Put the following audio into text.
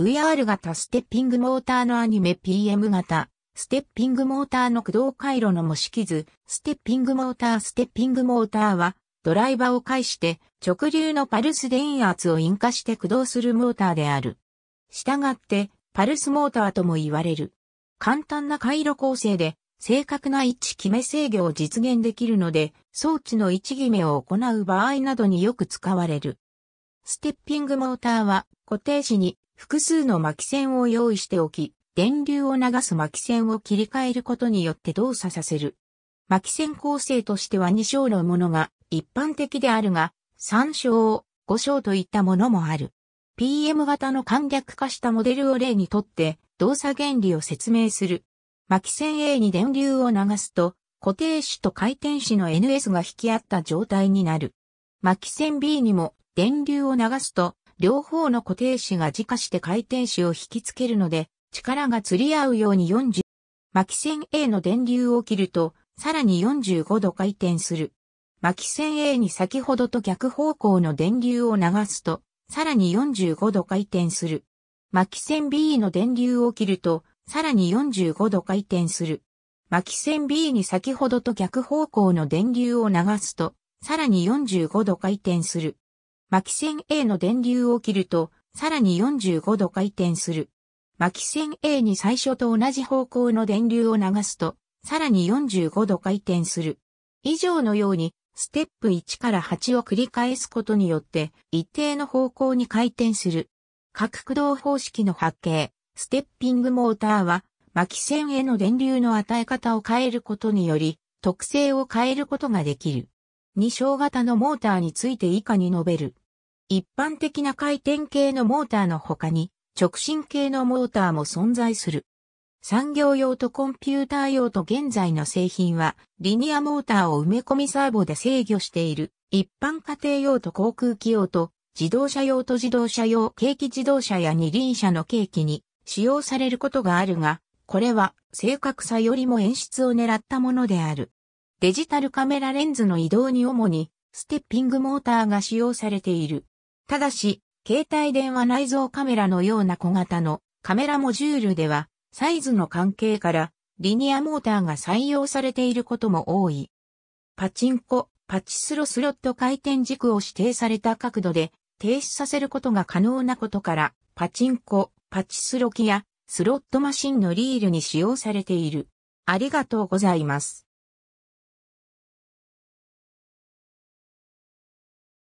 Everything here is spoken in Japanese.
VR 型ステッピングモーターのアニメ PM 型、ステッピングモーターの駆動回路の模式図、ステッピングモーターステッピングモーターは、ドライバーを介して直流のパルス電圧を引火して駆動するモーターである。従って、パルスモーターとも言われる。簡単な回路構成で、正確な位置決め制御を実現できるので、装置の位置決めを行う場合などによく使われる。ステッピングモーターは固定時に複数の巻線を用意しておき、電流を流す巻線を切り替えることによって動作させる。巻線構成としては2章のものが一般的であるが、3章、5章といったものもある。PM 型の簡略化したモデルを例にとって、動作原理を説明する。巻線 A に電流を流すと、固定子と回転子の NS が引き合った状態になる。巻線 B にも電流を流すと、両方の固定子が自家して回転子を引き付けるので、力が釣り合うように40、巻線 A の電流を切ると、さらに45度回転する。巻線 A に先ほどと逆方向の電流を流すと、さらに45度回転する。巻線 B の電流を切ると、さらに45度回転する。巻線 B に先ほどと逆方向の電流を流すと、さらに45度回転する。巻線 A の電流を切ると、さらに45度回転する。巻線 A に最初と同じ方向の電流を流すと、さらに45度回転する。以上のように、ステップ1から8を繰り返すことによって、一定の方向に回転する。各駆動方式の波形、ステッピングモーターは、巻線への電流の与え方を変えることにより、特性を変えることができる。2小型のモーターについて以下に述べる。一般的な回転系のモーターの他に、直進系のモーターも存在する。産業用とコンピューター用と現在の製品は、リニアモーターを埋め込みサーボで制御している、一般家庭用と航空機用と、自動車用と自動車用軽機自動車や二輪車の計器に使用されることがあるが、これは正確さよりも演出を狙ったものである。デジタルカメラレンズの移動に主にステッピングモーターが使用されている。ただし、携帯電話内蔵カメラのような小型のカメラモジュールでは、サイズの関係から、リニアモーターが採用されていることも多い。パチンコ、パチスロスロット回転軸を指定された角度で停止させることが可能なことから、パチンコ、パチスロ機やスロットマシンのリールに使用されている。ありがとうございます。